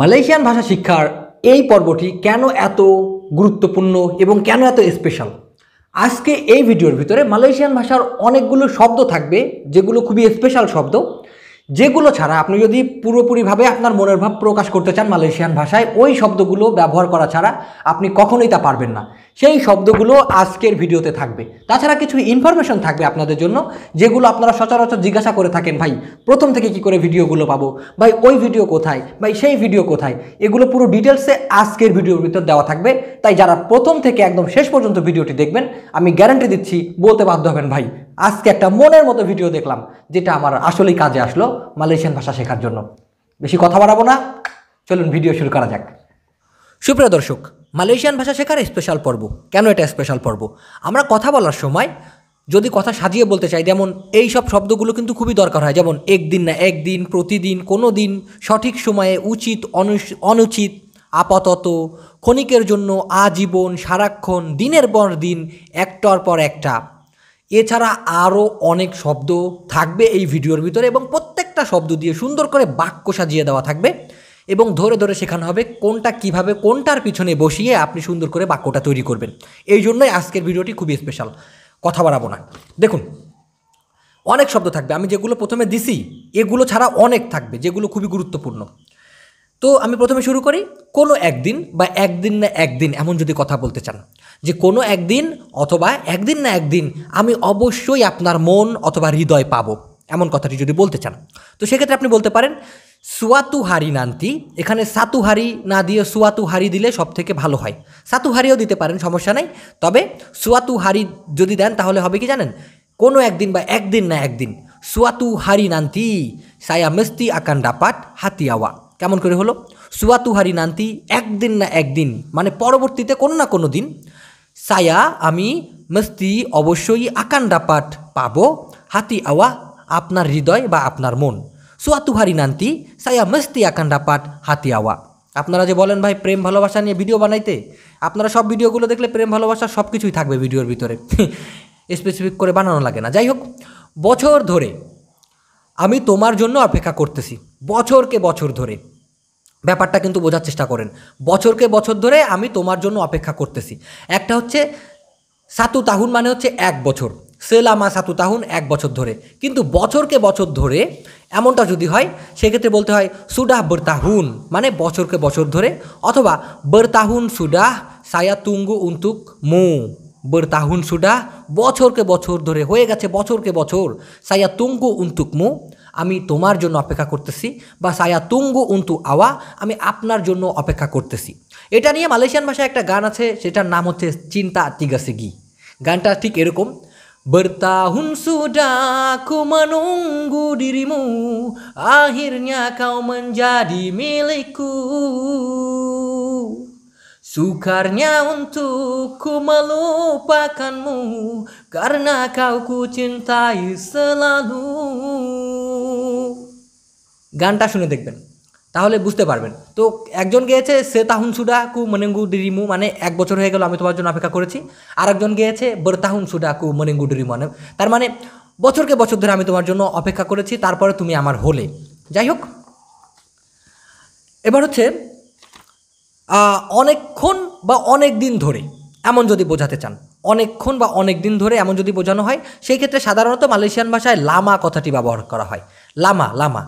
Malaysian ভাষা শিক্ষার এই পর্বটি কেন এত গুরুত্বপূর্ণ এবং কেন এত স্পেশাল আজকে এই ভিডিওর ভিতরে মালয়েশিয়ান ভাষার অনেকগুলো শব্দ থাকবে যেগুলো খুবই স্পেশাল শব্দ যেগুলো ছাড়া আপনি যদি পুরোপুরিভাবে আপনার মনের ভাব প্রকাশ করতে চান মালয়েশিয়ান ভাষায় ওই শব্দগুলো ব্যবহার করা ছাড়া আপনি কখনোই তা পারবেন না সেই শব্দগুলো আজকের ভিডিওতে থাকবে তাছাড়া কিছু ইনফরমেশন থাকবে আপনাদের জন্য যেগুলো আপনারা সচরাচর জিজ্ঞাসা করে থাকেন ভাই প্রথম থেকে কি করে ভিডিওগুলো পাবো ভাই ওই ভিডিও কোথায় ভাই সেই ভিডিও কোথায় এগুলো পুরো ডিটেলসে আজকের ভিডিওর ভিতর দেওয়া থাকবে তাই যারা প্রথম থেকে একদম শেষ পর্যন্ত ভিডিওটি দেখবেন আমি গ্যারান্টি দিচ্ছি বলতে বাধ্য হবেন ভাই আজকে একটা মনের মতো ভিডিও দেখলাম যেটা আমার আসলেই কাজে আসলো মালয়েশিয়ান ভাষা শেখার জন্য বেশি কথা বাড়াবো না চলুন ভিডিও শুরু করা যাক সুপ্রিয় দর্শক মালয়েশিয়ান ভাষা শেখার স্পেশাল পর্ব কেন এটা স্পেশাল পর্ব আমরা কথা বলার সময় যদি কথা সাজিয়ে বলতে চাই যেমন এই সব শব্দগুলো কিন্তু খুবই দরকার হয় যেমন একদিন না একদিন প্রতিদিন কোনো দিন সঠিক সময়ে উচিত অনুচিত আপাতত ক্ষণিকের জন্য আজীবন সারাক্ষণ দিনের পর দিন একটার পর একটা এছাড়া আরও অনেক শব্দ থাকবে এই ভিডিওর ভিতরে এবং প্রত্যেকটা শব্দ দিয়ে সুন্দর করে বাক্য সাজিয়ে দেওয়া থাকবে এবং ধরে ধরে শেখানো হবে কোনটা কিভাবে কোনটার পিছনে বসিয়ে আপনি সুন্দর করে বাক্যটা তৈরি করবেন এই জন্যই আজকের ভিডিওটি খুবই স্পেশাল কথা বাড়াবো না দেখুন অনেক শব্দ থাকবে আমি যেগুলো প্রথমে দিছি এগুলো ছাড়া অনেক থাকবে যেগুলো খুবই গুরুত্বপূর্ণ তো আমি প্রথমে শুরু করি কোনো একদিন বা একদিন না একদিন এমন যদি কথা বলতে চান যে কোনো একদিন অথবা একদিন না একদিন আমি অবশ্যই আপনার মন অথবা হৃদয় পাব এমন কথাটি যদি বলতে চান তো সেক্ষেত্রে আপনি বলতে পারেন হারি নান্তি এখানে সাতুহারি না দিয়ে সুয়াতুহারি দিলে সব থেকে ভালো হয় সাতুহারিও দিতে পারেন সমস্যা নাই তবে সুয়াতুহারি যদি দেন তাহলে হবে কি জানেন কোনো একদিন বা একদিন না একদিন সুয়াতু হারি নান্তি সায়া মিস্তি আকান্ডা ডাপাট হাতিয়াওয়া কেমন করে হলো সুয়াতু হারি নান্তি একদিন না একদিন মানে পরবর্তীতে কোনো না কোনো দিন সায়া আমি মস্তি অবশ্যই আকান্ডা পাঠ পাব হাতি আওয়া আপনার হৃদয় বা আপনার মন সোয়াতুহারি নান্তি সায়া মস্তি আকান্ডা পাঠ হাতি আওয়া আপনারা যে বলেন ভাই প্রেম ভালোবাসা নিয়ে ভিডিও বানাইতে আপনারা সব ভিডিওগুলো দেখলে প্রেম ভালোবাসা সব কিছুই থাকবে ভিডিওর ভিতরে স্পেসিফিক করে বানানো লাগে না যাই হোক বছর ধরে আমি তোমার জন্য অপেক্ষা করতেছি বছরকে বছর ধরে ব্যাপারটা কিন্তু বোঝার চেষ্টা করেন বছরকে বছর ধরে আমি তোমার জন্য অপেক্ষা করতেছি একটা হচ্ছে সাতু তাহুন মানে হচ্ছে এক বছর সেলামা সাতু তাহুন এক বছর ধরে কিন্তু বছরকে বছর ধরে এমনটা যদি হয় সেক্ষেত্রে বলতে হয় সুডাহ বর্তাহুন মানে বছরকে বছর ধরে অথবা বর্তাহুন সুডাহ সায়াতুঙ্গু উন্তুক মু বর্তাহুন সুডাহ বছরকে বছর ধরে হয়ে গেছে বছরকে বছর সায়াতুঙ্গু উন্তুক মু আমি তোমার জন্য অপেক্ষা করতেছি বা সায়া তুঙ্গু উন্তু আওয়া আমি আপনার জন্য অপেক্ষা করতেছি এটা নিয়ে মালয়েশিয়ান ভাষায় একটা গান আছে সেটার নাম হচ্ছে চিন্তা তিগাসে গি গানটা ঠিক এরকম বর্তা sudah ku menunggu dirimu Akhirnya kau menjadi milikku Sukarnya untukku melupakanmu Karena kau ku cintai selalu গানটা শুনে দেখবেন তাহলে বুঝতে পারবেন তো একজন গেয়েছে সে তাহুন সুডা কু মেনেঙ্গু ডিরিমু মানে এক বছর হয়ে গেল আমি তোমার জন্য অপেক্ষা করেছি আর একজন গেয়েছে বরতাহুন সুডা কু মনেঙ্গু ডিরিমু মানে তার মানে বছরকে বছর ধরে আমি তোমার জন্য অপেক্ষা করেছি তারপরে তুমি আমার হলে যাই হোক এবার হচ্ছে অনেকক্ষণ বা অনেক দিন ধরে এমন যদি বোঝাতে চান অনেকক্ষণ বা অনেক দিন ধরে এমন যদি বোঝানো হয় সেই ক্ষেত্রে সাধারণত মালয়েশিয়ান ভাষায় লামা কথাটি ব্যবহার করা হয় লামা লামা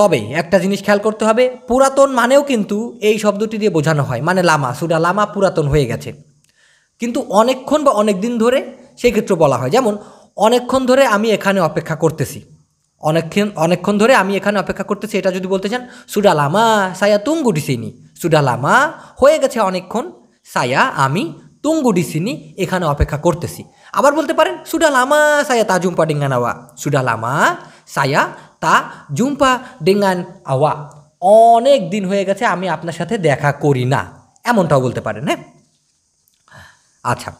তবে একটা জিনিস খেয়াল করতে হবে পুরাতন মানেও কিন্তু এই শব্দটি দিয়ে বোঝানো হয় মানে লামা সুরা লামা পুরাতন হয়ে গেছে কিন্তু অনেকক্ষণ বা অনেক দিন ধরে সেই ক্ষেত্রে বলা হয় যেমন অনেকক্ষণ ধরে আমি এখানে অপেক্ষা করতেছি অনেকক্ষণ অনেকক্ষণ ধরে আমি এখানে অপেক্ষা করতেছি এটা যদি বলতে চান সুডা লামা সায়া তুঙ্গু ডিসিনি সুডা লামা হয়ে গেছে অনেকক্ষণ সায়া আমি তুঙ্গু ডিসিনি এখানে অপেক্ষা করতেছি আবার বলতে পারেন সুডা লামা সায়া তা জুম্পা ডেঙ্গান আওয়া সুডা লামা সায়া তা জুম্পা ডেঙ্গান আওয়া অনেক দিন হয়ে গেছে আমি আপনার সাথে দেখা করি না এমনটাও বলতে পারেন হ্যাঁ আচ্ছা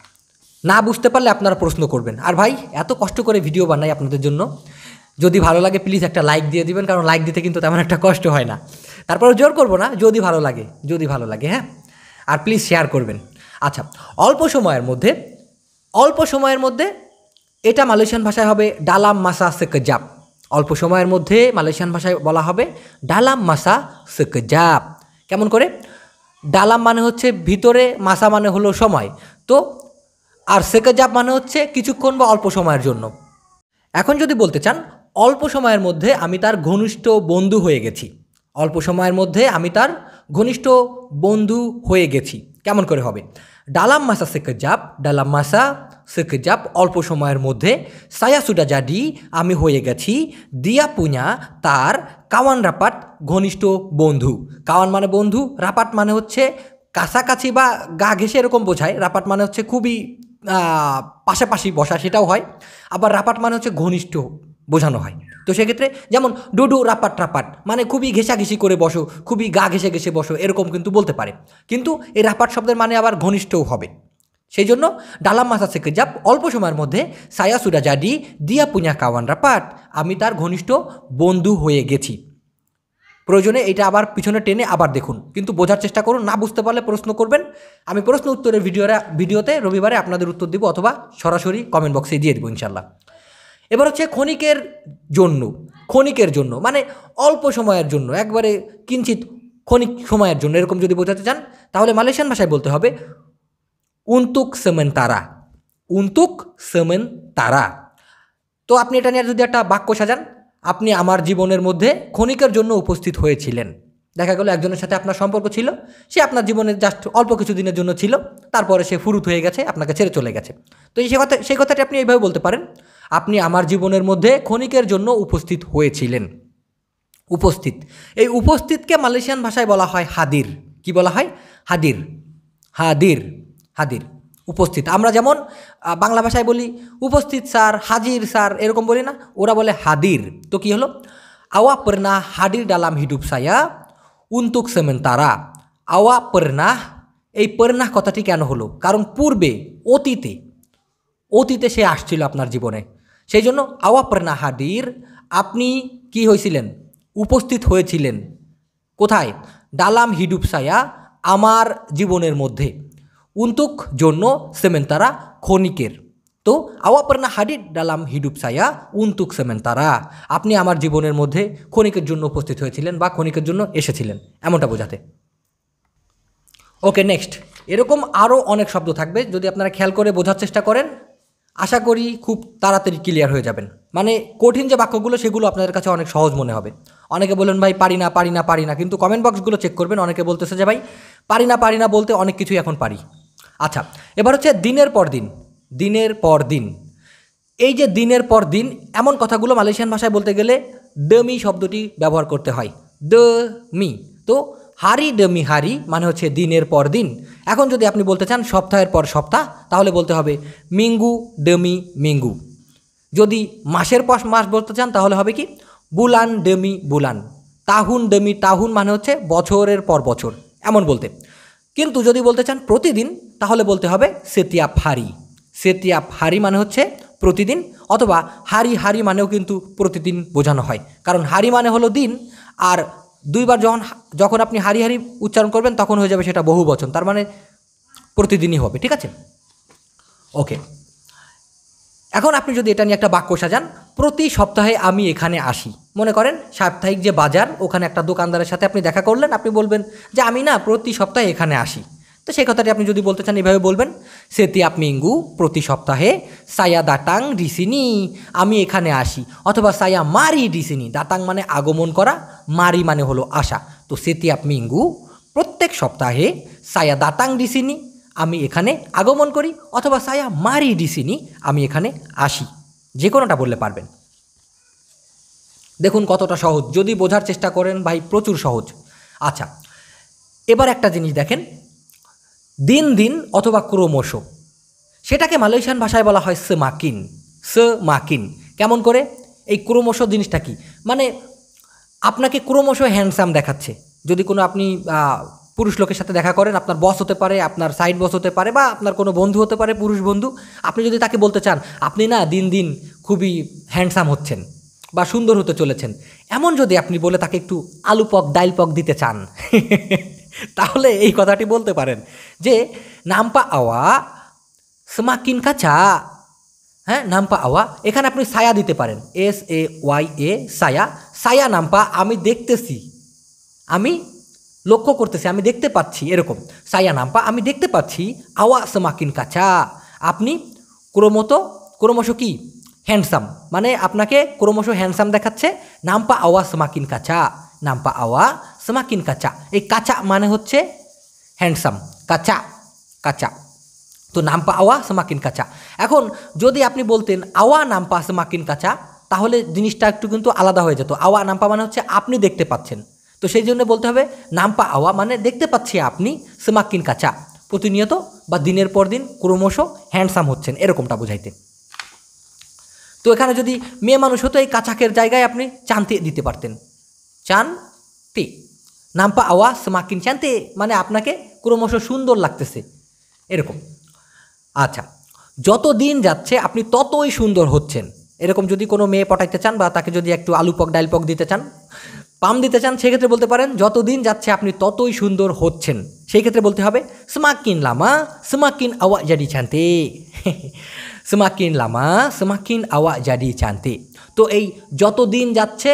না বুঝতে পারলে আপনারা প্রশ্ন করবেন আর ভাই এত কষ্ট করে ভিডিও বানাই আপনাদের জন্য যদি ভালো লাগে প্লিজ একটা লাইক দিয়ে দিবেন কারণ লাইক দিতে কিন্তু তেমন একটা কষ্ট হয় না তারপরে জোর করব না যদি ভালো লাগে যদি ভালো লাগে হ্যাঁ আর প্লিজ শেয়ার করবেন আচ্ছা অল্প সময়ের মধ্যে অল্প সময়ের মধ্যে এটা মালয়েশিয়ান ভাষায় হবে ডালাম মাসা সেকজাপ অল্প সময়ের মধ্যে মালয়েশিয়ান ভাষায় বলা হবে ডালাম মাসা সেকজাপ কেমন করে ডালাম মানে হচ্ছে ভিতরে মাসা মানে হলো সময় তো আর সেকজাপ মানে হচ্ছে কিছুক্ষণ বা অল্প সময়ের জন্য এখন যদি বলতে চান অল্প সময়ের মধ্যে আমি তার ঘনিষ্ঠ বন্ধু হয়ে গেছি অল্প সময়ের মধ্যে আমি তার ঘনিষ্ঠ বন্ধু হয়ে গেছি কেমন করে হবে ডালাম মাসা জাপ ডালাম মাসা জাপ অল্প সময়ের মধ্যে সায়াসুডা জাডি আমি হয়ে গেছি দিয়া পুঁয়া তার কাওয়ান রাপাট ঘনিষ্ঠ বন্ধু কাওয়ান মানে বন্ধু রাপাট মানে হচ্ছে কাছাকাছি বা গা ঘেসে এরকম বোঝায় রাপাট মানে হচ্ছে খুবই পাশাপাশি বসা সেটাও হয় আবার রাপাট মানে হচ্ছে ঘনিষ্ঠ বোঝানো হয় তো সেক্ষেত্রে যেমন ডুডু রাপাট রাপাট মানে খুবই ঘেঁষাঘেঁষি করে বসো খুবই গা ঘেঁষে ঘেঁষে বসো এরকম কিন্তু বলতে পারে কিন্তু এই রাপাট শব্দের মানে আবার ঘনিষ্ঠও হবে সেই জন্য ডালাম মাথা থেকে যাপ অল্প সময়ের মধ্যে সায়া সুরাজাডি দিয়া পুঁয়া কাওয়ান রাপাট আমি তার ঘনিষ্ঠ বন্ধু হয়ে গেছি প্রয়োজনে এটা আবার পিছনে টেনে আবার দেখুন কিন্তু বোঝার চেষ্টা করুন না বুঝতে পারলে প্রশ্ন করবেন আমি প্রশ্ন উত্তরের ভিডিওরা ভিডিওতে রবিবারে আপনাদের উত্তর দিব অথবা সরাসরি কমেন্ট বক্সে দিয়ে দেবো ইনশাল্লাহ এবার হচ্ছে ক্ষণিকের জন্য ক্ষণিকের জন্য মানে অল্প সময়ের জন্য একবারে কিঞ্চিত ক্ষণিক সময়ের জন্য এরকম যদি বোঝাতে চান তাহলে মালয়েশিয়ান ভাষায় বলতে হবে উন্তুক সেমেন তারা উন্তুক সেমেন তারা তো আপনি এটা নিয়ে যদি একটা বাক্য সাজান আপনি আমার জীবনের মধ্যে ক্ষণিকের জন্য উপস্থিত হয়েছিলেন দেখা গেল একজনের সাথে আপনার সম্পর্ক ছিল সে আপনার জীবনে জাস্ট অল্প কিছু দিনের জন্য ছিল তারপরে সে ফুরুত হয়ে গেছে আপনাকে ছেড়ে চলে গেছে তো এই সে কথা সেই কথাটি আপনি এইভাবে বলতে পারেন আপনি আমার জীবনের মধ্যে ক্ষণিকের জন্য উপস্থিত হয়েছিলেন উপস্থিত এই উপস্থিতকে মালয়েশিয়ান ভাষায় বলা হয় হাদির কি বলা হয় হাদির হাদির হাদির উপস্থিত আমরা যেমন বাংলা ভাষায় বলি উপস্থিত স্যার হাজির স্যার এরকম বলি না ওরা বলে হাদির তো কি হলো আওয়া পর্না হাদির ডালাম হিডুপ সায়া উন্তুক তারা আওয়া পর্নাহ এই পর্নাহ কথাটি কেন হলো কারণ পূর্বে অতীতে অতীতে সে আসছিল আপনার জীবনে সেই জন্য আওয়াপরনা হাদির আপনি কি হয়েছিলেন উপস্থিত হয়েছিলেন কোথায় ডালাম হিডুপসায়া আমার জীবনের মধ্যে উন্তুক জন্য সেমেন্তারা খনিকের তো আওয়া পর্ণা হাডির ডালাম হিডুপসায়া উন্তুক সেমেন্তারা আপনি আমার জীবনের মধ্যে ক্ষণিকের জন্য উপস্থিত হয়েছিলেন বা ক্ষণিকের জন্য এসেছিলেন এমনটা বোঝাতে ওকে নেক্সট এরকম আরও অনেক শব্দ থাকবে যদি আপনারা খেয়াল করে বোঝার চেষ্টা করেন আশা করি খুব তাড়াতাড়ি ক্লিয়ার হয়ে যাবেন মানে কঠিন যে বাক্যগুলো সেগুলো আপনাদের কাছে অনেক সহজ মনে হবে অনেকে বলেন ভাই পারি না পারি না পারি না কিন্তু কমেন্ট বক্সগুলো চেক করবেন অনেকে বলতেছে যে ভাই পারি না পারি না বলতে অনেক কিছুই এখন পারি আচ্ছা এবার হচ্ছে দিনের পর দিন দিনের পর দিন এই যে দিনের পর দিন এমন কথাগুলো মালয়েশিয়ান ভাষায় বলতে গেলে ড মি শব্দটি ব্যবহার করতে হয় ড মি তো হারি ডেমি হারি মানে হচ্ছে দিনের পর দিন এখন যদি আপনি বলতে চান সপ্তাহের পর সপ্তাহ তাহলে বলতে হবে মিঙ্গু ডেমি মিঙ্গু যদি মাসের পর মাস বলতে চান তাহলে হবে কি বুলান ডেমি বুলান তাহুন ডেমি তাহুন মানে হচ্ছে বছরের পর বছর এমন বলতে কিন্তু যদি বলতে চান প্রতিদিন তাহলে বলতে হবে সেতিয়া ফারি সেতিয়া ফারি মানে হচ্ছে প্রতিদিন অথবা হারি হারি মানেও কিন্তু প্রতিদিন বোঝানো হয় কারণ হারি মানে হলো দিন আর দুইবার যখন যখন আপনি হারি হারি উচ্চারণ করবেন তখন হয়ে যাবে সেটা বহু বচন তার মানে প্রতিদিনই হবে ঠিক আছে ওকে এখন আপনি যদি এটা নিয়ে একটা বাক্য সাজান প্রতি সপ্তাহে আমি এখানে আসি মনে করেন সাপ্তাহিক যে বাজার ওখানে একটা দোকানদারের সাথে আপনি দেখা করলেন আপনি বলবেন যে আমি না প্রতি সপ্তাহে এখানে আসি তো সেই কথাটি আপনি যদি বলতে চান এভাবে বলবেন সেতি আপনি ইঙ্গু প্রতি সপ্তাহে সায়া দাটাং রিসিনি আমি এখানে আসি অথবা সায়া মারি রিসিনি দাতাং মানে আগমন করা মারি মানে হলো আসা তো সেতি আপনি ইঙ্গু প্রত্যেক সপ্তাহে সায়া দাতাং রিসিনি আমি এখানে আগমন করি অথবা সায়া মারি রিসিনি আমি এখানে আসি যে কোনোটা বললে পারবেন দেখুন কতটা সহজ যদি বোঝার চেষ্টা করেন ভাই প্রচুর সহজ আচ্ছা এবার একটা জিনিস দেখেন দিন দিন অথবা ক্রমশ সেটাকে মালয়েশিয়ান ভাষায় বলা হয় সে মাকিন সে মাকিন কেমন করে এই ক্রমশ জিনিসটা কি মানে আপনাকে ক্রমশ হ্যান্ডসাম দেখাচ্ছে যদি কোনো আপনি পুরুষ লোকের সাথে দেখা করেন আপনার বস হতে পারে আপনার সাইড বস হতে পারে বা আপনার কোনো বন্ধু হতে পারে পুরুষ বন্ধু আপনি যদি তাকে বলতে চান আপনি না দিন দিন খুবই হ্যান্ডসাম হচ্ছেন বা সুন্দর হতে চলেছেন এমন যদি আপনি বলে তাকে একটু আলু পক ডাইল পক দিতে চান তাহলে এই কথাটি বলতে পারেন যে নাম্পা আওয়া স্মাকিন কাছা হ্যাঁ নাম্পা আওয়া এখানে আপনি সায়া দিতে পারেন এস এ ওয়াই এ সায়া সায়া নাম্পা আমি দেখতেছি আমি লক্ষ্য করতেছি আমি দেখতে পাচ্ছি এরকম সায়া নাম্পা আমি দেখতে পাচ্ছি আওয়া স্মাকিন কাছা আপনি ক্রমত ক্রমশ কি হ্যান্ডসাম মানে আপনাকে ক্রমশ হ্যান্ডসাম দেখাচ্ছে নাম্পা আওয়া স্মাকিন কাছা নাম্পা আওয়া সমাকিন কাঁচা এই কাঁচা মানে হচ্ছে হ্যান্ডসাম কাঁচা কাঁচা তো নাম্পা আওয়া সমাকিন কাঁচা এখন যদি আপনি বলতেন আওয়া নাম্পা সমাকিন কাঁচা তাহলে জিনিসটা একটু কিন্তু আলাদা হয়ে যেত আওয়া নাম্পা মানে হচ্ছে আপনি দেখতে পাচ্ছেন তো সেই জন্য বলতে হবে নাম্পা আওয়া মানে দেখতে পাচ্ছি আপনি সমাকিন কাঁচা প্রতিনিয়ত বা দিনের পর দিন ক্রমশ হ্যান্ডসাম হচ্ছেন এরকমটা বোঝাইতে তো এখানে যদি মেয়ে মানুষ হতো এই কাঁচাকের জায়গায় আপনি চান্তি দিতে পারতেন চান টি নাম্পা আওয়া স্মাকিন শান্তি মানে আপনাকে ক্রমশ সুন্দর লাগতেছে এরকম আচ্ছা যত দিন যাচ্ছে আপনি ততই সুন্দর হচ্ছেন এরকম যদি কোনো মেয়ে পটাইতে চান বা তাকে যদি একটু আলু পক ডাইল পক দিতে চান পাম দিতে চান সেক্ষেত্রে বলতে পারেন যত দিন যাচ্ছে আপনি ততই সুন্দর হচ্ছেন সেই ক্ষেত্রে বলতে হবে স্মাকিন লামা স্মাকিন আওয়া জাডি চান্তে স্মাকিন লামা স্মাকিন আওয়া জাডি চান্তে তো এই যত দিন যাচ্ছে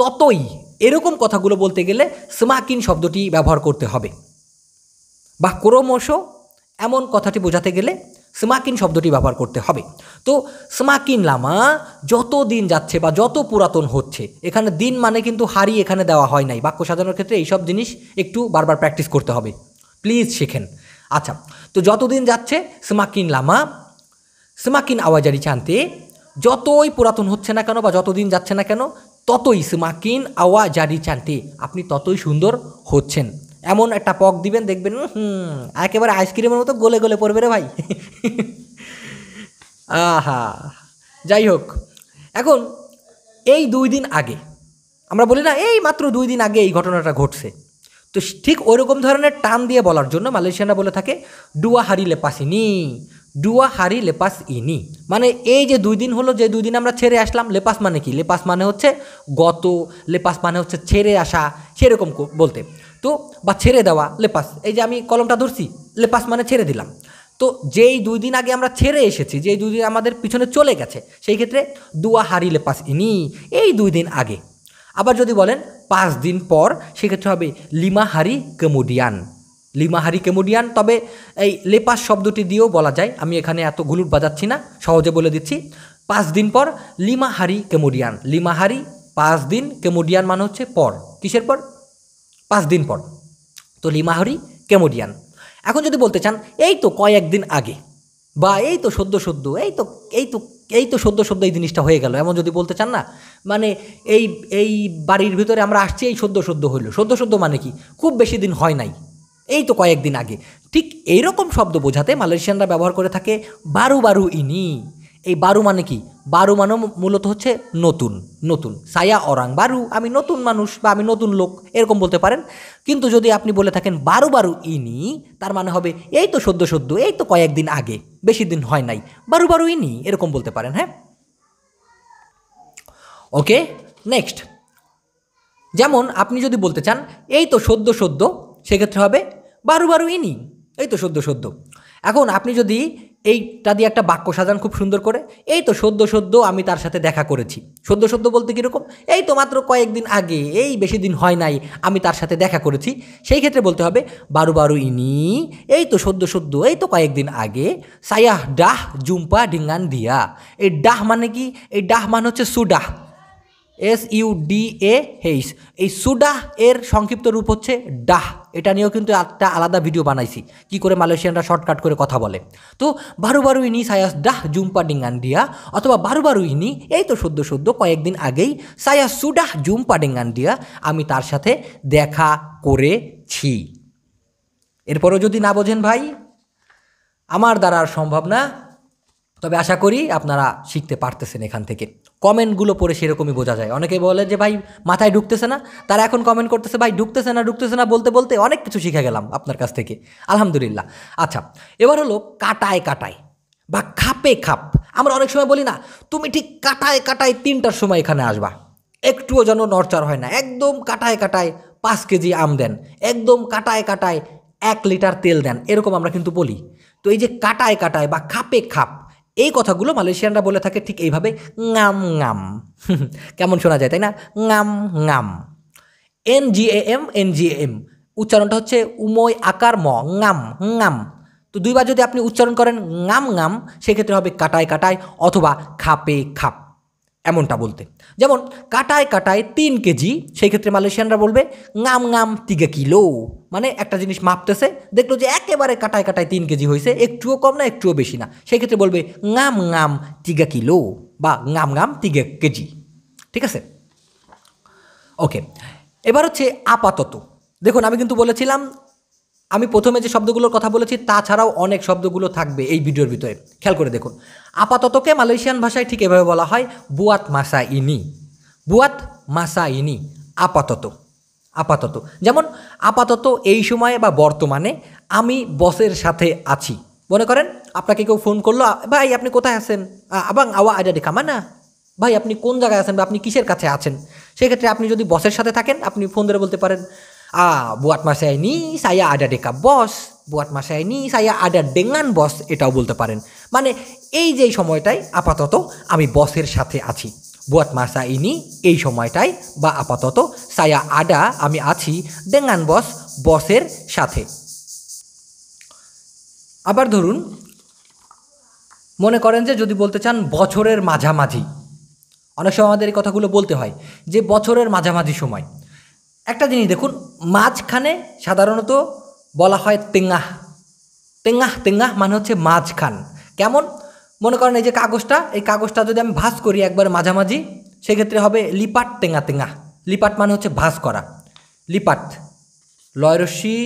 ততই এরকম কথাগুলো বলতে গেলে স্মাকিন শব্দটি ব্যবহার করতে হবে বা ক্রমশ এমন কথাটি বোঝাতে গেলে স্মাকিন শব্দটি ব্যবহার করতে হবে তো স্মাকিন লামা যত দিন যাচ্ছে বা যত পুরাতন হচ্ছে এখানে দিন মানে কিন্তু হারি এখানে দেওয়া হয় নাই বাক্য সাজানোর ক্ষেত্রে এইসব জিনিস একটু বারবার প্র্যাকটিস করতে হবে প্লিজ শেখেন আচ্ছা তো যতদিন যাচ্ছে স্মাকিন লামা স্মাকিন আওয়াজারি চানতে যতই পুরাতন হচ্ছে না কেন বা যতদিন যাচ্ছে না কেন ততই স্মাকিন আওয়া জারি চান্তি আপনি ততই সুন্দর হচ্ছেন এমন একটা পক দিবেন দেখবেন হুম একেবারে আইসক্রিমের মতো গলে গলে পড়বে রে ভাই আহা যাই হোক এখন এই দুই দিন আগে আমরা বলি না এই মাত্র দুই দিন আগে এই ঘটনাটা ঘটছে তো ঠিক ওইরকম ধরনের টান দিয়ে বলার জন্য মালয়েশিয়ানরা বলে থাকে ডুয়া হারিলে পাসিনি ডুয়া হারি লেপাস ইনি মানে এই যে দুই দিন হলো যে দুই দিন আমরা ছেড়ে আসলাম লেপাস মানে কি লেপাস মানে হচ্ছে গত লেপাস মানে হচ্ছে ছেড়ে আসা সেরকম বলতে তো বা ছেড়ে দেওয়া লেপাস এই যে আমি কলমটা ধরছি লেপাস মানে ছেড়ে দিলাম তো যেই দুই দিন আগে আমরা ছেড়ে এসেছি যেই দুই দিন আমাদের পিছনে চলে গেছে সেই ক্ষেত্রে দুয়া হারি লেপাস ইনি এই দুই দিন আগে আবার যদি বলেন পাঁচ দিন পর সেক্ষেত্রে হবে লিমা হারি কেমুডিয়ান লিমা হারি কেমোডিয়ান তবে এই লেপাস শব্দটি দিয়েও বলা যায় আমি এখানে এত গুলুট বাজাচ্ছি না সহজে বলে দিচ্ছি পাঁচ দিন পর লিমা হারি কেমোডিয়ান লিমা হারি পাঁচ দিন কেমোডিয়ান মানে হচ্ছে পর কিসের পর পাঁচ দিন পর তো লিমা হারি কেমোডিয়ান এখন যদি বলতে চান এই তো কয়েকদিন আগে বা এই তো সদ্য সদ্য এই তো এই তো এই তো সদ্য সদ্য এই জিনিসটা হয়ে গেল এমন যদি বলতে চান না মানে এই এই বাড়ির ভিতরে আমরা আসছি এই সদ্য সদ্য হইল সদ্য সদ্য মানে কি খুব বেশি দিন হয় নাই এই তো কয়েকদিন আগে ঠিক এইরকম শব্দ বোঝাতে মালয়েশিয়ানরা ব্যবহার করে থাকে বারু বারু ইনি এই বারু মানে কি বারু মানে মূলত হচ্ছে নতুন নতুন সায়া অরাং বারু আমি নতুন মানুষ বা আমি নতুন লোক এরকম বলতে পারেন কিন্তু যদি আপনি বলে থাকেন বারু বারু ইনি তার মানে হবে এই তো সদ্য সদ্য এই তো কয়েকদিন আগে বেশি দিন হয় নাই বারু বারু ইনি এরকম বলতে পারেন হ্যাঁ ওকে নেক্সট যেমন আপনি যদি বলতে চান এই তো সদ্য সদ্য সেক্ষেত্রে হবে বারো বারো ইনি এই তো সদ্য সদ্য এখন আপনি যদি এইটা দিয়ে একটা বাক্য সাজান খুব সুন্দর করে এই তো সদ্য সদ্য আমি তার সাথে দেখা করেছি সদ্য সদ্য বলতে কীরকম এই তো মাত্র কয়েকদিন আগে এই বেশি দিন হয় নাই আমি তার সাথে দেখা করেছি সেই ক্ষেত্রে বলতে হবে বারো বারো ইনি এই তো সদ্য সদ্য এই তো কয়েকদিন আগে সায়াহ ডাহ জুম্পা ডিঙ্গান দিয়া এই ডাহ মানে কি এই ডাহ মানে হচ্ছে সুডাহ S U D A H এই সুডাহ এর সংক্ষিপ্ত রূপ হচ্ছে ডাহ এটা নিয়েও কিন্তু একটা আলাদা ভিডিও বানাইছি কি করে মালয়েশিয়ানরা শর্টকাট করে কথা বলে তো বারো বারো ইনি সায়াস ডাহ জুম্পা ডিঙ্গান্ডিয়া অথবা বারো বারো ইনি এই তো সদ্য সদ্য কয়েকদিন আগেই সায়াস সুডাহ জুম্পা ডিঙ্গান্ডিয়া আমি তার সাথে দেখা করেছি এরপরও যদি না বোঝেন ভাই আমার দ্বারা আর সম্ভব না তবে আশা করি আপনারা শিখতে পারতেছেন এখান থেকে কমেন্টগুলো পড়ে সেরকমই বোঝা যায় অনেকে বলে যে ভাই মাথায় ঢুকতেছে না তারা এখন কমেন্ট করতেছে ভাই ঢুকতেছে না ঢুকতেছে না বলতে বলতে অনেক কিছু শিখে গেলাম আপনার কাছ থেকে আলহামদুলিল্লাহ আচ্ছা এবার হলো কাটায় কাটায় বা খাপে খাপ আমরা অনেক সময় বলি না তুমি ঠিক কাটায় কাটায় তিনটার সময় এখানে আসবা একটুও যেন নড়চড় হয় না একদম কাটায় কাটায় পাঁচ কেজি আম দেন একদম কাটায় কাটায় এক লিটার তেল দেন এরকম আমরা কিন্তু বলি তো এই যে কাটায় কাটায় বা খাপে খাপ এই কথাগুলো মালয়েশিয়ানরা বলে থাকে ঠিক এইভাবে ngam ngam কেমন শোনা যায় তাই না ngam n N G A M N G M উচ্চারণটা হচ্ছে উময় আকার ম ngam ngam তো দুইবার যদি আপনি উচ্চারণ করেন ngam গাম সেক্ষেত্রে হবে কাটায় কাটায় অথবা খাপে খাপ এমনটা বলতে যেমন কাটায় কাটায় তিন কেজি সেই ক্ষেত্রে মালয়েশিয়ানরা বলবে গাম গাম তিগে কিলো মানে একটা জিনিস মাপতেছে দেখলো যে একেবারে কাটায় কাটায় তিন কেজি হয়েছে একটুও কম না একটুও বেশি না সেই ক্ষেত্রে বলবে গাম গাম তিগে কিলো বা গাম গাম তিগে কেজি ঠিক আছে ওকে এবার হচ্ছে আপাতত দেখুন আমি কিন্তু বলেছিলাম আমি প্রথমে যে শব্দগুলোর কথা বলেছি তাছাড়াও অনেক শব্দগুলো থাকবে এই ভিডিওর ভিতরে খেয়াল করে দেখুন আপাততকে মালয়েশিয়ান ভাষায় ঠিক এভাবে বলা হয় বুয়াত মাসা ইনি বুয়াত মাসা ইনি আপাতত আপাতত যেমন আপাতত এই সময়ে বা বর্তমানে আমি বসের সাথে আছি মনে করেন আপনাকে কেউ ফোন করলো ভাই আপনি কোথায় আছেন আবাং আওয়া আইডা ডেকামা না ভাই আপনি কোন জায়গায় আছেন বা আপনি কিসের কাছে আছেন সেক্ষেত্রে আপনি যদি বসের সাথে থাকেন আপনি ফোন ধরে বলতে পারেন Ah, buat মাসে ini saya ada deka bos buat মাসে ini saya ada dengan bos এটাও বলতে পারেন মানে এই যে সময়টাই আপাতত আমি বসের সাথে আছি বুয়াত মাসা ইনি এই সময়টাই বা আপাতত সায়া আডা আমি আছি দেঙ্গান বস বসের সাথে আবার ধরুন মনে করেন যে যদি বলতে চান বছরের মাঝামাঝি অনেক সময় আমাদের এই কথাগুলো বলতে হয় যে বছরের মাঝামাঝি সময় একটা জিনিস দেখুন মাঝখানে সাধারণত বলা হয় তেঙ্গাহ তেঙ্গাহ তেঙ্গাহ মানে হচ্ছে মাঝখান কেমন মনে করেন এই যে কাগজটা এই কাগজটা যদি আমি ভাস করি একবার মাঝামাঝি সেক্ষেত্রে হবে লিপাট তেঙ্গা তেঙ্গা লিপাট মানে হচ্ছে ভাস করা লিপাট লয়রসি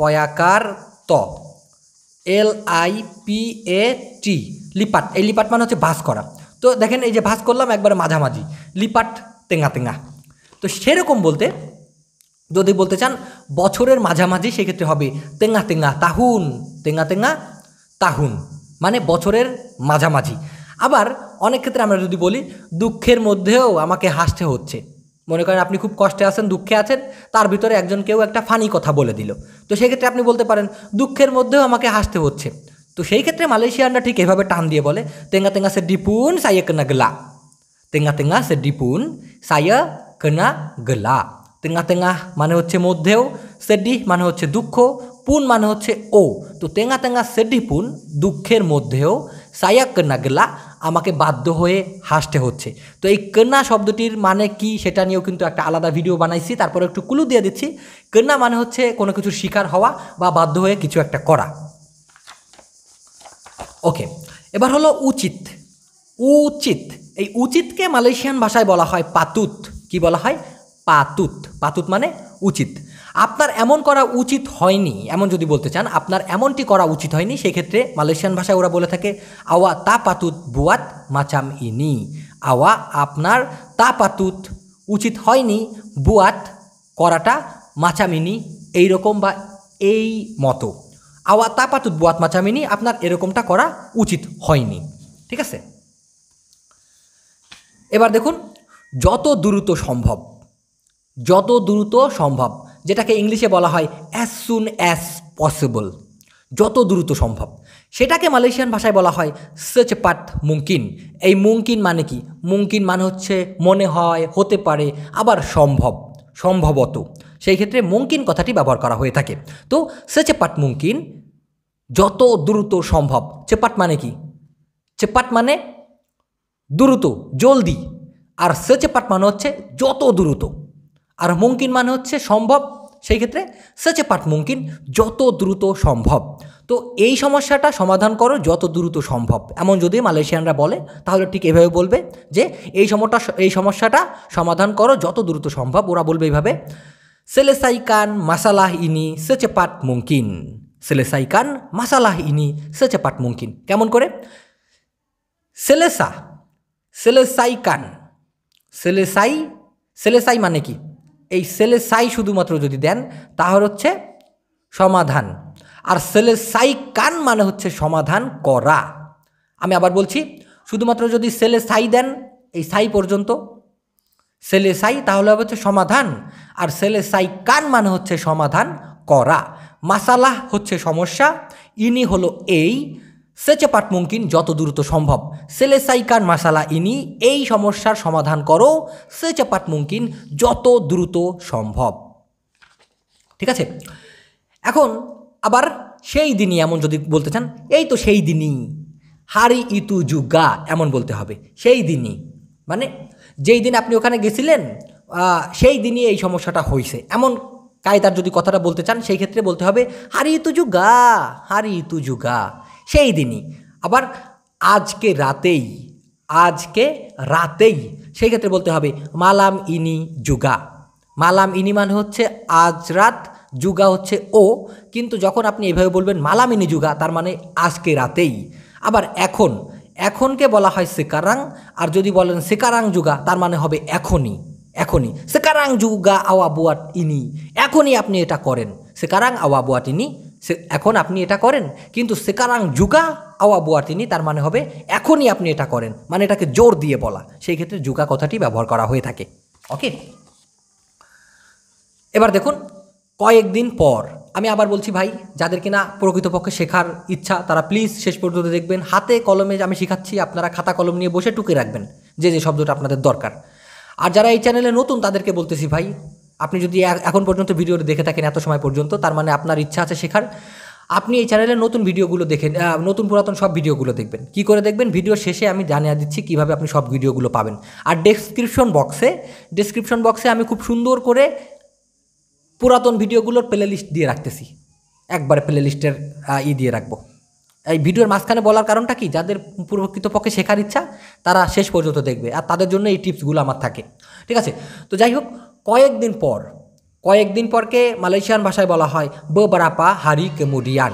পয়াকার ত এল আই পি এ টি লিপাট এই লিপাট মানে হচ্ছে ভাস করা তো দেখেন এই যে ভাস করলাম একবার মাঝামাঝি লিপাট তেঙ্গা তেঙ্গা তো সেরকম বলতে যদি বলতে চান বছরের মাঝামাঝি সেক্ষেত্রে হবে তেঙ্গা তেঙ্গা তাহুন তেঙ্গা তেঙ্গা তাহুন মানে বছরের মাঝামাঝি আবার অনেক ক্ষেত্রে আমরা যদি বলি দুঃখের মধ্যেও আমাকে হাসতে হচ্ছে মনে করেন আপনি খুব কষ্টে আছেন দুঃখে আছেন তার ভিতরে একজন কেউ একটা ফানি কথা বলে দিল তো সেক্ষেত্রে আপনি বলতে পারেন দুঃখের মধ্যেও আমাকে হাসতে হচ্ছে তো সেই ক্ষেত্রে মালয়েশিয়ানরা ঠিক এভাবে টান দিয়ে বলে তেঙ্গা তেঙ্গা সে ডিপুন সাইয়া কেনা গলা তেঙ্গা তেঙ্গা সে ডিপুন সাইয়া কেনা গলা তেঙ্গা তেঙ্গা মানে হচ্ছে মধ্যেও সেডি মানে হচ্ছে দুঃখ পুন মানে হচ্ছে ও তো তেঙ্গা তেঙ্গা সেডি পুন দুঃখের মধ্যেও সায়াক কন্যা গেলা আমাকে বাধ্য হয়ে হাসতে হচ্ছে তো এই কন্যা শব্দটির মানে কি সেটা নিয়েও কিন্তু একটা আলাদা ভিডিও বানাইছি তারপর একটু কুলু দিয়ে দিচ্ছি কন্যা মানে হচ্ছে কোনো কিছুর শিকার হওয়া বা বাধ্য হয়ে কিছু একটা করা ওকে এবার হলো উচিত উচিত এই উচিতকে মালয়েশিয়ান ভাষায় বলা হয় পাতুত কি বলা হয় পাতুত পাতুত মানে উচিত আপনার এমন করা উচিত হয়নি এমন যদি বলতে চান আপনার এমনটি করা উচিত হয়নি সেক্ষেত্রে মালয়েশিয়ান ভাষায় ওরা বলে থাকে আওয়া তা পাতুত বুয়াত মাচাম ইনি আওয়া আপনার তা পাতুত উচিত হয়নি বুয়াত করাটা মাচামিনি এই রকম বা এই মতো আওয়া তা পাতুত বুয়াত মাচামিনি আপনার এরকমটা করা উচিত হয়নি ঠিক আছে এবার দেখুন যত দ্রুত সম্ভব যত দ্রুত সম্ভব যেটাকে ইংলিশে বলা হয় অ্যাজ সুন অ্যাজ পসিবল যত দ্রুত সম্ভব সেটাকে মালয়েশিয়ান ভাষায় বলা হয় সেচপাত মুমকিন এই মুমকিন মানে কি মুমকিন মানে হচ্ছে মনে হয় হতে পারে আবার সম্ভব সম্ভবত সেই ক্ষেত্রে মুমকিন কথাটি ব্যবহার করা হয়ে থাকে তো সেচেপাট মুমকিন যত দ্রুত সম্ভব চেপাট মানে কি চেপাট মানে দ্রুত জলদি আর সেচেপাট মানে হচ্ছে যত দ্রুত আর মুমকিন মানে হচ্ছে সম্ভব সেই ক্ষেত্রে সেচে পাট মুমকিন যত দ্রুত সম্ভব তো এই সমস্যাটা সমাধান করো যত দ্রুত সম্ভব এমন যদি মালয়েশিয়ানরা বলে তাহলে ঠিক এভাবে বলবে যে এই সমটা এই সমস্যাটা সমাধান করো যত দ্রুত সম্ভব ওরা বলবে এইভাবে সেলেসাইকান মাসালাহ ইনি পাট মুমকিন সেলেসাইকান মাসালাহ ইনি পাট মুমকিন কেমন করে সেলেসা সেলেসাইকান সেলেসাই সেলেসাই মানে কি এই সেলে সাই শুধুমাত্র যদি দেন তাহলে হচ্ছে সমাধান আর সেলে সাই কান মানে হচ্ছে সমাধান করা আমি আবার বলছি শুধুমাত্র যদি সেলে সাই দেন এই সাই পর্যন্ত সেলে সাই তাহলে হবে হচ্ছে সমাধান আর সেলে সাই কান মানে হচ্ছে সমাধান করা মাসালাহ হচ্ছে সমস্যা ইনি হলো এই সেচেপাট মুমকিন যত দ্রুত সম্ভব সেলেসাইকার মাসালা ইনি এই সমস্যার সমাধান করো সেচেপাট মুমকিন যত দ্রুত সম্ভব ঠিক আছে এখন আবার সেই দিনই এমন যদি বলতে চান এই তো সেই দিনই হারি ইতু যুগা এমন বলতে হবে সেই দিনই মানে যেই দিন আপনি ওখানে গেছিলেন সেই দিনই এই সমস্যাটা হয়েছে এমন কায়দার যদি কথাটা বলতে চান সেই ক্ষেত্রে বলতে হবে হারি ইতু যুগা হারি ইতু যুগা সেই দিনই আবার আজকে রাতেই আজকে রাতেই সেই ক্ষেত্রে বলতে হবে মালাম ইনি যুগা মালাম ইনি মানে হচ্ছে আজ রাত যুগা হচ্ছে ও কিন্তু যখন আপনি এভাবে বলবেন মালাম ইনি যুগা তার মানে আজকে রাতেই আবার এখন এখনকে বলা হয় সেকারাং আর যদি বলেন সেকারাং যুগা তার মানে হবে এখনই এখনই সেকারাং যুগা আওয়া বুয়াট ইনি এখনই আপনি এটা করেন সেকারাং আওয়া বুয়াট ইনি সে এখন আপনি এটা করেন কিন্তু সেকারাং যুগা আওয়া বুয়া তিনি তার মানে হবে এখনই আপনি এটা করেন মানে এটাকে জোর দিয়ে বলা সেই ক্ষেত্রে যুগা কথাটি ব্যবহার করা হয়ে থাকে ওকে এবার দেখুন কয়েকদিন পর আমি আবার বলছি ভাই যাদের কিনা প্রকৃতপক্ষে শেখার ইচ্ছা তারা প্লিজ শেষ পর্যন্ত দেখবেন হাতে কলমে আমি শেখাচ্ছি আপনারা খাতা কলম নিয়ে বসে টুকে রাখবেন যে যে শব্দটা আপনাদের দরকার আর যারা এই চ্যানেলে নতুন তাদেরকে বলতেছি ভাই আপনি যদি এখন পর্যন্ত ভিডিওটি দেখে থাকেন এত সময় পর্যন্ত তার মানে আপনার ইচ্ছা আছে শেখার আপনি এই চ্যানেলে নতুন ভিডিওগুলো দেখেন নতুন পুরাতন সব ভিডিওগুলো দেখবেন কি করে দেখবেন ভিডিও শেষে আমি জানিয়ে দিচ্ছি কিভাবে আপনি সব ভিডিওগুলো পাবেন আর ডেসক্রিপশন বক্সে ডেসক্রিপশন বক্সে আমি খুব সুন্দর করে পুরাতন ভিডিওগুলোর প্লে লিস্ট দিয়ে রাখতেছি একবারে প্লে লিস্টের ই দিয়ে রাখবো এই ভিডিওর মাঝখানে বলার কারণটা কি যাদের পক্ষে শেখার ইচ্ছা তারা শেষ পর্যন্ত দেখবে আর তাদের জন্য এই টিপসগুলো আমার থাকে ঠিক আছে তো যাই হোক কয়েকদিন পর কয়েকদিন পরকে মালয়েশিয়ান ভাষায় বলা হয় বেবারাপা হারি কেমুডিয়ান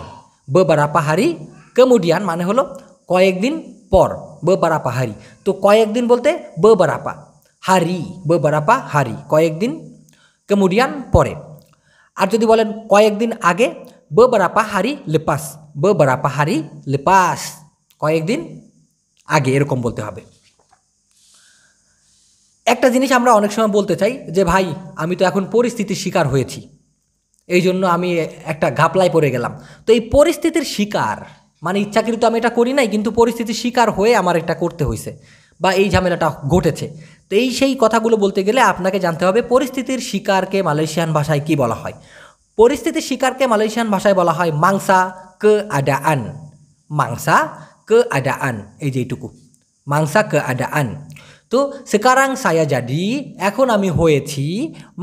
বেবারাপা হারি কেমুডিয়ান মানে হলো কয়েকদিন পর বেবারাপা হারি তো কয়েকদিন বলতে বেবারাপা হারি বেবারাপা হারি কয়েকদিন কেমুডিয়ান পরে আর যদি বলেন কয়েকদিন আগে বেবারাপা হারি লেপাস বেবারাপা হারি লেপাস কয়েকদিন আগে এরকম বলতে হবে একটা জিনিস আমরা অনেক সময় বলতে চাই যে ভাই আমি তো এখন পরিস্থিতির শিকার হয়েছি এই জন্য আমি একটা ঘাপলায় পড়ে গেলাম তো এই পরিস্থিতির শিকার মানে ইচ্ছাকৃত আমি এটা করি নাই কিন্তু পরিস্থিতির শিকার হয়ে আমার এটা করতে হয়েছে বা এই ঝামেলাটা ঘটেছে তো এই সেই কথাগুলো বলতে গেলে আপনাকে জানতে হবে পরিস্থিতির শিকারকে মালয়েশিয়ান ভাষায় কি বলা হয় পরিস্থিতির শিকারকে মালয়েশিয়ান ভাষায় বলা হয় মাংসা ক আডা আন মাংসা ক আডা আন এই এইটুকু মাংসা ক আডা আন তো সেকারাং সায়া jadi এখন আমি হয়েছি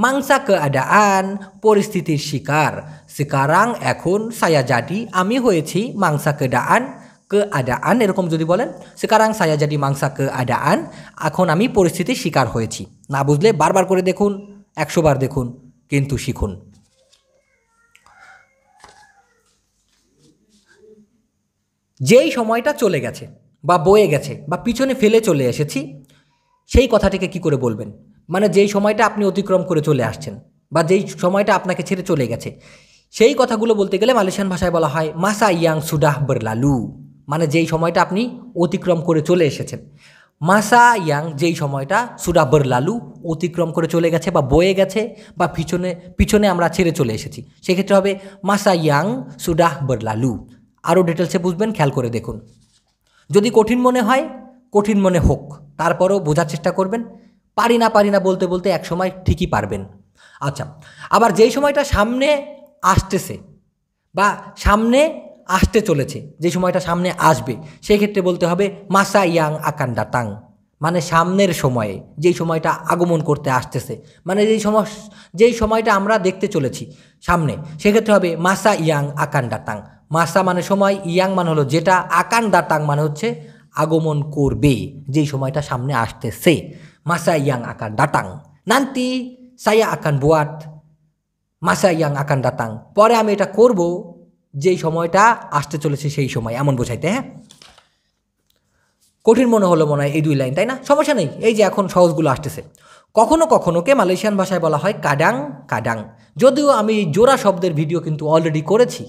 মাংসা keadaan পরিস্থিতির শিকার সেকারাং এখন সায়া jadi আমি হয়েছি মাংসা keadaan keadaan এরকম যদি বলেন সেকারাং সায়া jadi মাংসা keadaan এখন আমি পরিস্থিতির শিকার হয়েছি না বুঝলে বারবার করে দেখুন একশো বার দেখুন কিন্তু শিখুন যেই সময়টা চলে গেছে বা বয়ে গেছে বা পিছনে ফেলে চলে এসেছি সেই কথাটিকে কি করে বলবেন মানে যেই সময়টা আপনি অতিক্রম করে চলে আসছেন বা যেই সময়টা আপনাকে ছেড়ে চলে গেছে সেই কথাগুলো বলতে গেলে মালয়েশিয়ান ভাষায় বলা হয় মাসা ইয়াং সুডাহ বরলালু মানে যেই সময়টা আপনি অতিক্রম করে চলে এসেছেন মাসা ইয়াং যেই সময়টা সুডা বরলালু অতিক্রম করে চলে গেছে বা বয়ে গেছে বা পিছনে পিছনে আমরা ছেড়ে চলে এসেছি সেক্ষেত্রে হবে মাসা ইয়াং সুডাহ বরলালু আরও ডিটেলসে বুঝবেন খেয়াল করে দেখুন যদি কঠিন মনে হয় কঠিন মনে হোক তারপরও বোঝার চেষ্টা করবেন পারি না পারি না বলতে বলতে এক সময় ঠিকই পারবেন আচ্ছা আবার যেই সময়টা সামনে আসতেছে বা সামনে আসতে চলেছে যে সময়টা সামনে আসবে সেই ক্ষেত্রে বলতে হবে মাসা ইয়াং আকান্ডা তাং মানে সামনের সময়ে যেই সময়টা আগমন করতে আসতেছে মানে যেই সম যেই সময়টা আমরা দেখতে চলেছি সামনে সেক্ষেত্রে হবে মাসা ইয়াং আকান্ডা তাং মাসা মানে সময় ইয়াং মানে হলো যেটা আকান্ডা তাং মানে হচ্ছে আগমন করবে যেই সময়টা সামনে আসতেছে মাসা ইয়াং আকার ডাটাং নান্তি সাইয়া আকান বুয়াত মাসা ইয়াং আকান দাতাং পরে আমি এটা করব যেই সময়টা আসতে চলেছে সেই সময় এমন বোঝাইতে হ্যাঁ কঠিন মনে হলো মনে হয় এই দুই লাইন তাই না সমস্যা নেই এই যে এখন সহজগুলো আসতেছে কখনো কখনোকে মালয়েশিয়ান ভাষায় বলা হয় কাডাং কাডাং যদিও আমি জোড়া শব্দের ভিডিও কিন্তু অলরেডি করেছি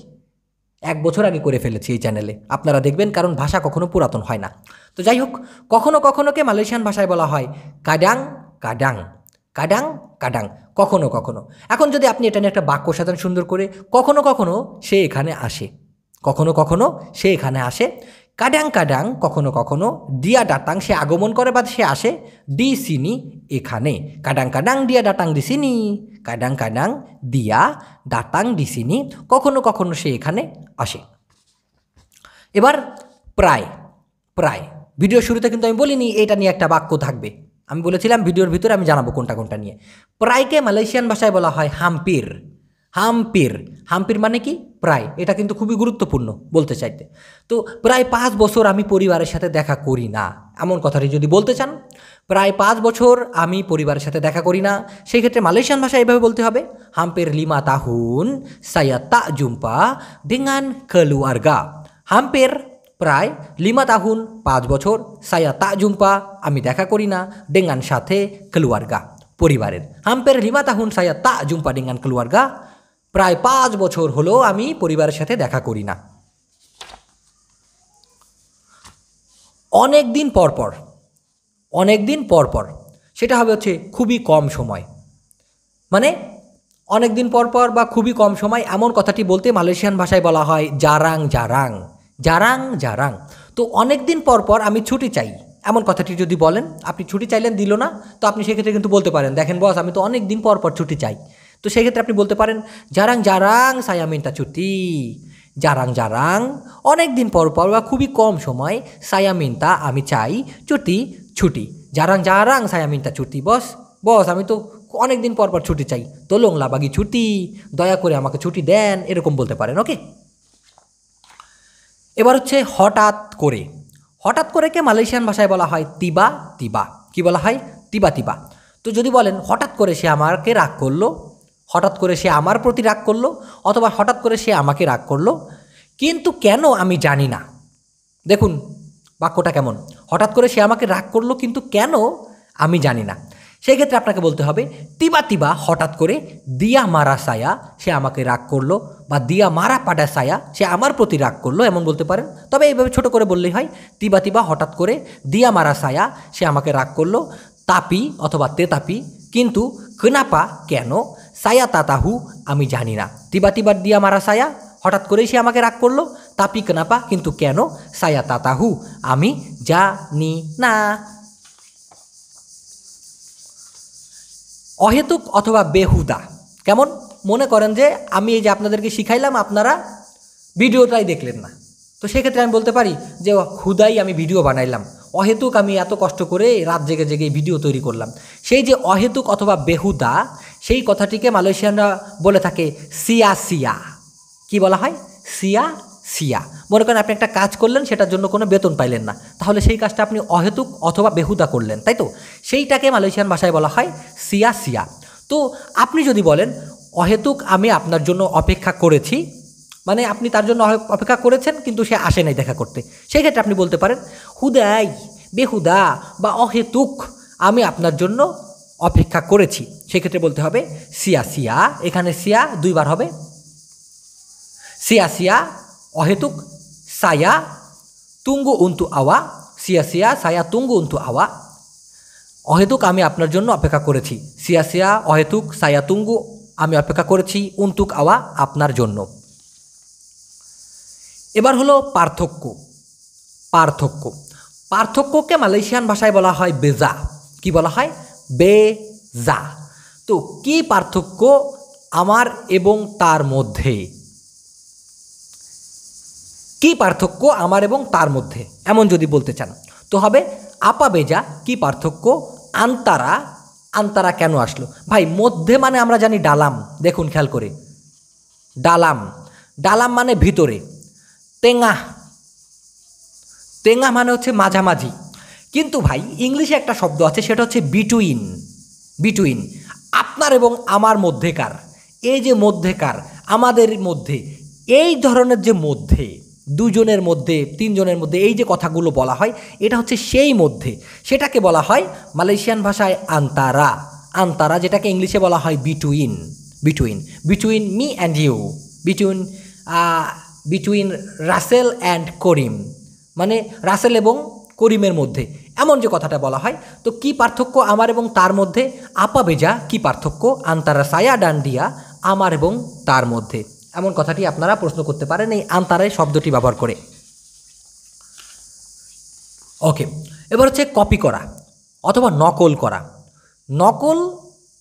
এক বছর আগে করে ফেলেছি এই চ্যানেলে আপনারা দেখবেন কারণ ভাষা কখনো পুরাতন হয় না তো যাই হোক কখনো কখনোকে মালয়েশিয়ান ভাষায় বলা হয় কাডাং কাডাং কাডাং কাডাং কখনো কখনো এখন যদি আপনি এটা নিয়ে একটা বাক্য সাজান সুন্দর করে কখনো কখনো সে এখানে আসে কখনো কখনো সে এখানে আসে কাডাং কাডাং কখনো কখনো দিয়া ডাটাং সে আগমন করে বা সে আসে ডি সিনি এখানে কাডাং কাডাং দিয়া ডাটাং ডি সিনি কাডাং কাডাং দিয়া ডাটাং ডি সিনি কখনো কখনো সে এখানে আসে এবার প্রায় প্রায় ভিডিও শুরুতে কিন্তু আমি বলিনি এটা নিয়ে একটা বাক্য থাকবে আমি বলেছিলাম ভিডিওর ভিতরে আমি জানাবো কোনটা কোনটা নিয়ে প্রায়কে মালয়েশিয়ান ভাষায় বলা হয় হাম্পির হাম্পির হাম্পির মানে কি প্রায় এটা কিন্তু খুবই গুরুত্বপূর্ণ বলতে চাইতে তো প্রায় পাঁচ বছর আমি পরিবারের সাথে দেখা করি না এমন কথাটি যদি বলতে চান প্রায় পাঁচ বছর আমি পরিবারের সাথে দেখা করি না সেই ক্ষেত্রে মালয়েশিয়ান ভাষা এভাবে বলতে হবে হাম্পের লিমা তাহুন সায়া তা জুম্পা ডেঙ্গান কেলুয়ার্গা হাম্পের প্রায় লিমা তাহুন পাঁচ বছর সায়া তা জুম্পা আমি দেখা করি না ডেঙ্গান সাথে কেলুয়ার্গা পরিবারের হাম্পের লিমা তাহুন সায়া তা জুম্পা ডেঙ্গান কেলুয়ার্গা প্রায় পাঁচ বছর হলো আমি পরিবারের সাথে দেখা করি না অনেক দিন পরপর অনেক দিন পরপর সেটা হবে হচ্ছে খুবই কম সময় মানে অনেক দিন পরপর বা খুবই কম সময় এমন কথাটি বলতে মালয়েশিয়ান ভাষায় বলা হয় জারাং জারাং জারাং জারাং তো অনেক দিন পরপর আমি ছুটি চাই এমন কথাটি যদি বলেন আপনি ছুটি চাইলেন দিল না তো আপনি সেক্ষেত্রে কিন্তু বলতে পারেন দেখেন বস আমি তো অনেক দিন পর পর ছুটি চাই তো সেক্ষেত্রে আপনি বলতে পারেন জারাং জারাং সায়ামিনটা ছুটি জারাং জারাং অনেক দিন পর পর বা খুবই কম সময় সায়ামিনটা আমি চাই ছুটি ছুটি জারাং জারাং সায়ামিনটা ছুটি বস বস আমি তো অনেক দিন পর পর ছুটি চাই লোংলা বাগি ছুটি দয়া করে আমাকে ছুটি দেন এরকম বলতে পারেন ওকে এবার হচ্ছে হঠাৎ করে হঠাৎ করে কে মালয়েশিয়ান ভাষায় বলা হয় তিবা তিবা কি বলা হয় তিবা তিবা তো যদি বলেন হঠাৎ করে সে আমাকে রাগ করলো হঠাৎ করে সে আমার প্রতি রাগ করলো অথবা হঠাৎ করে সে আমাকে রাগ করলো কিন্তু কেন আমি জানি না দেখুন বাক্যটা কেমন হঠাৎ করে সে আমাকে রাগ করলো কিন্তু কেন আমি জানি না সেই ক্ষেত্রে আপনাকে বলতে হবে তিবা তিবা হঠাৎ করে দিয়া মারা সায়া সে আমাকে রাগ করলো বা দিয়া মারা পাটা সায়া সে আমার প্রতি রাগ করলো এমন বলতে পারেন তবে এইভাবে ছোট করে বললেই হয় তিবা তিবা হঠাৎ করে দিয়া মারা সায়া সে আমাকে রাগ করলো তাপি অথবা তেতাপি কিন্তু কেনাপা কেন সায়া তাতাহু আমি জানি না তিবা তিবার দিয়া মারা সায়া হঠাৎ করেই সে আমাকে রাগ করলো তাপি কেনাপা কিন্তু কেন সায়া তাতাহু আমি জানি না অহেতুক অথবা বেহুদা কেমন মনে করেন যে আমি এই যে আপনাদেরকে শিখাইলাম আপনারা ভিডিওটাই দেখলেন না তো সেক্ষেত্রে আমি বলতে পারি যে হুদাই আমি ভিডিও বানাইলাম অহেতুক আমি এত কষ্ট করে রাত জেগে জেগে ভিডিও তৈরি করলাম সেই যে অহেতুক অথবা বেহুদা সেই কথাটিকে মালয়েশিয়ানরা বলে থাকে সিয়া সিয়া কি বলা হয় সিয়া সিয়া মনে করেন আপনি একটা কাজ করলেন সেটার জন্য কোনো বেতন পাইলেন না তাহলে সেই কাজটা আপনি অহেতুক অথবা বেহুদা করলেন তাই তো সেইটাকে মালয়েশিয়ান ভাষায় বলা হয় সিয়া সিয়া তো আপনি যদি বলেন অহেতুক আমি আপনার জন্য অপেক্ষা করেছি মানে আপনি তার জন্য অপেক্ষা করেছেন কিন্তু সে আসে নাই দেখা করতে সেই ক্ষেত্রে আপনি বলতে পারেন হুদাই বেহুদা বা অহেতুক আমি আপনার জন্য অপেক্ষা করেছি সেক্ষেত্রে বলতে হবে সিয়া সিয়া এখানে সিয়া দুইবার হবে সিয়া সিয়া অহেতুক সায়া তুঙ্গু উন্তু আওয়া সিয়া সিয়া সায়া তুঙ্গু উন্তু আওয়া অহেতুক আমি আপনার জন্য অপেক্ষা করেছি সিয়া সিয়া অহেতুক সায়া তুঙ্গু আমি অপেক্ষা করেছি উন্তুক আওয়া আপনার জন্য এবার হলো পার্থক্য পার্থক্য পার্থক্যকে মালয়েশিয়ান ভাষায় বলা হয় বেজা কি বলা হয় বেজা তো কি পার্থক্য আমার এবং তার মধ্যে কি পার্থক্য আমার এবং তার মধ্যে এমন যদি বলতে চান তো হবে আপা বেজা কি পার্থক্য আন্তারা আন্তারা কেন আসলো ভাই মধ্যে মানে আমরা জানি ডালাম দেখুন খেয়াল করে ডালাম ডালাম মানে ভিতরে টেঙা টেঙা মানে হচ্ছে মাঝামাঝি কিন্তু ভাই ইংলিশে একটা শব্দ আছে সেটা হচ্ছে বিটুইন বিটুইন আপনার এবং আমার মধ্যেকার এই যে মধ্যেকার আমাদের মধ্যে এই ধরনের যে মধ্যে দুজনের মধ্যে তিনজনের মধ্যে এই যে কথাগুলো বলা হয় এটা হচ্ছে সেই মধ্যে সেটাকে বলা হয় মালয়েশিয়ান ভাষায় আন্তারা আন্তারা যেটাকে ইংলিশে বলা হয় between between between me and you between between Rasel and Karim মানে রাসেল এবং করিমের মধ্যে এমন যে কথাটা বলা হয় তো কি পার্থক্য আমার এবং তার মধ্যে আপা বেজা কি পার্থক্য আন্তারা সায়া ডান্ডিয়া আমার এবং তার মধ্যে এমন কথাটি আপনারা প্রশ্ন করতে পারেন এই আন্তারায় শব্দটি ব্যবহার করে ওকে এবার হচ্ছে কপি করা অথবা নকল করা নকল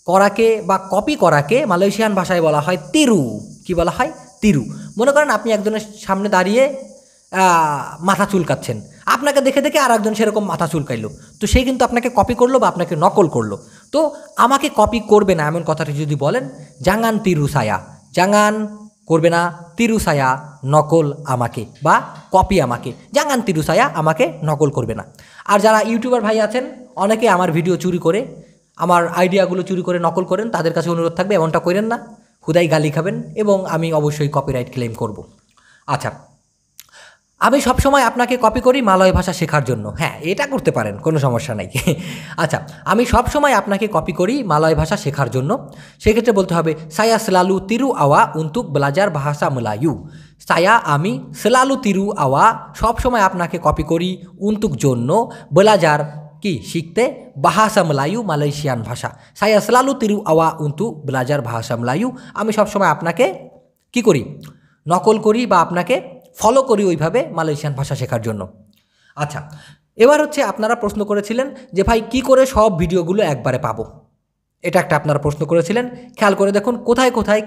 করাকে বা কপি করাকে মালয়েশিয়ান ভাষায় বলা হয় তিরু কি বলা হয় তিরু মনে করেন আপনি একজনের সামনে দাঁড়িয়ে মাথা চুলকাচ্ছেন আপনাকে দেখে দেখে আর একজন সেরকম মাথা চুলকাইলো তো সেই কিন্তু আপনাকে কপি করলো বা আপনাকে নকল করলো তো আমাকে কপি করবে না এমন কথাটি যদি বলেন জাঙ্গান তিরুসায়া জাঙ্গান করবে না তিরুসায়া নকল আমাকে বা কপি আমাকে জাঙ্গান তিরুসায়া আমাকে নকল করবে না আর যারা ইউটিউবার ভাই আছেন অনেকে আমার ভিডিও চুরি করে আমার আইডিয়াগুলো চুরি করে নকল করেন তাদের কাছে অনুরোধ থাকবে এমনটা করেন না হুদাই গালি খাবেন এবং আমি অবশ্যই কপিরাইট ক্লেম করব আচ্ছা আমি সবসময় আপনাকে কপি করি মালয় ভাষা শেখার জন্য হ্যাঁ এটা করতে পারেন কোনো সমস্যা নাই আচ্ছা আমি সবসময় আপনাকে কপি করি মালয় ভাষা শেখার জন্য সেক্ষেত্রে বলতে হবে সায়া সালু তিরু আওয়া উন্তুক ব্লাজার ভাষা মলায়ু সায়া আমি সলালু তিরু আওয়া সবসময় আপনাকে কপি করি উন্তুক জন্য ব্লাজার কি শিখতে বাহাসা মলায়ু মালয়েশিয়ান ভাষা সায়া সলালু তিরু আওয়া উন্তু ব্লাজার ভাষা মলায়ু আমি সবসময় আপনাকে কি করি নকল করি বা আপনাকে ফলো করি ওইভাবে মালয়েশিয়ান ভাষা শেখার জন্য আচ্ছা এবার হচ্ছে আপনারা প্রশ্ন করেছিলেন যে ভাই কি করে সব ভিডিওগুলো একবারে পাবো এটা একটা আপনারা প্রশ্ন করেছিলেন খেয়াল করে দেখুন কোথায় কোথায়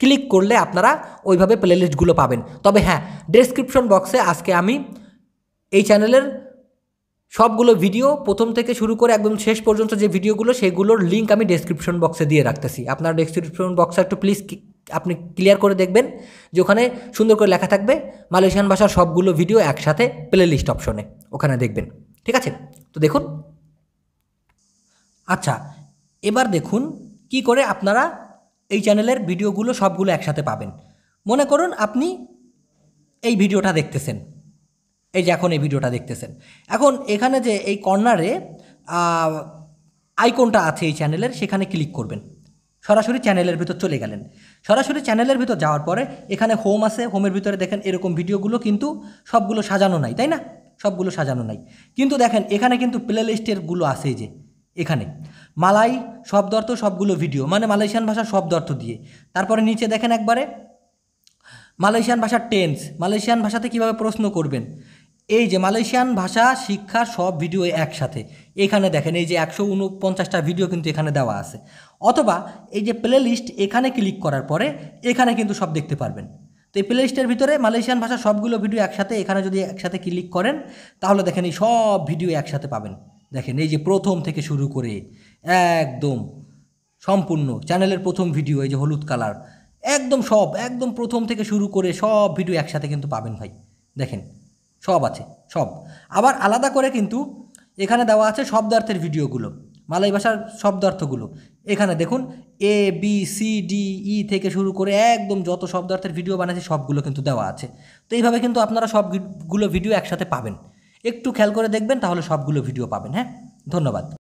ক্লিক করলে আপনারা ওইভাবে প্লেলিস্টগুলো পাবেন তবে হ্যাঁ ডেসক্রিপশন বক্সে আজকে আমি এই চ্যানেলের সবগুলো ভিডিও প্রথম থেকে শুরু করে একদম শেষ পর্যন্ত যে ভিডিওগুলো সেগুলোর লিঙ্ক আমি ডেসক্রিপশন বক্সে দিয়ে রাখতেছি আপনারা ডেসক্রিপশন বক্সে একটু প্লিজ আপনি ক্লিয়ার করে দেখবেন যে ওখানে সুন্দর করে লেখা থাকবে মালয়েশিয়ান ভাষার সবগুলো ভিডিও একসাথে প্লেলিস্ট অপশনে ওখানে দেখবেন ঠিক আছে তো দেখুন আচ্ছা এবার দেখুন কি করে আপনারা এই চ্যানেলের ভিডিওগুলো সবগুলো একসাথে পাবেন মনে করুন আপনি এই ভিডিওটা দেখতেছেন এই যে এখন এই ভিডিওটা দেখতেছেন এখন এখানে যে এই কর্নারে আইকনটা আছে এই চ্যানেলের সেখানে ক্লিক করবেন সরাসরি চ্যানেলের ভিতর চলে গেলেন সরাসরি চ্যানেলের ভিতর যাওয়ার পরে এখানে হোম আছে হোমের ভিতরে দেখেন এরকম ভিডিওগুলো কিন্তু সবগুলো সাজানো নাই তাই না সবগুলো সাজানো নাই কিন্তু দেখেন এখানে কিন্তু প্লে লিস্টেরগুলো আছে যে এখানে মালাই শব্দার্থ সবগুলো ভিডিও মানে মালয়েশিয়ান ভাষা শব্দার্থ দিয়ে তারপরে নিচে দেখেন একবারে মালয়েশিয়ান ভাষার টেন্স মালয়েশিয়ান ভাষাতে কিভাবে প্রশ্ন করবেন এই যে মালয়েশিয়ান ভাষা শিক্ষার সব ভিডিও একসাথে এখানে দেখেন এই যে একশো উনপঞ্চাশটা ভিডিও কিন্তু এখানে দেওয়া আছে অথবা এই যে প্লে লিস্ট এখানে ক্লিক করার পরে এখানে কিন্তু সব দেখতে পারবেন তো এই প্লে লিস্টের ভিতরে মালয়েশিয়ান ভাষা সবগুলো ভিডিও একসাথে এখানে যদি একসাথে ক্লিক করেন তাহলে দেখেন এই সব ভিডিও একসাথে পাবেন দেখেন এই যে প্রথম থেকে শুরু করে একদম সম্পূর্ণ চ্যানেলের প্রথম ভিডিও এই যে হলুদ কালার একদম সব একদম প্রথম থেকে শুরু করে সব ভিডিও একসাথে কিন্তু পাবেন ভাই দেখেন সব আছে সব আবার আলাদা করে কিন্তু এখানে দেওয়া আছে শব্দার্থের ভিডিওগুলো মালাই ভাষার শব্দার্থগুলো এখানে দেখুন A B C D E থেকে শুরু করে একদম যত শব্দার্থের ভিডিও বানাচ্ছে সবগুলো কিন্তু দেওয়া আছে তো এইভাবে কিন্তু আপনারা সবগুলো ভিডিও একসাথে পাবেন একটু খেয়াল করে দেখবেন তাহলে সবগুলো ভিডিও পাবেন হ্যাঁ ধন্যবাদ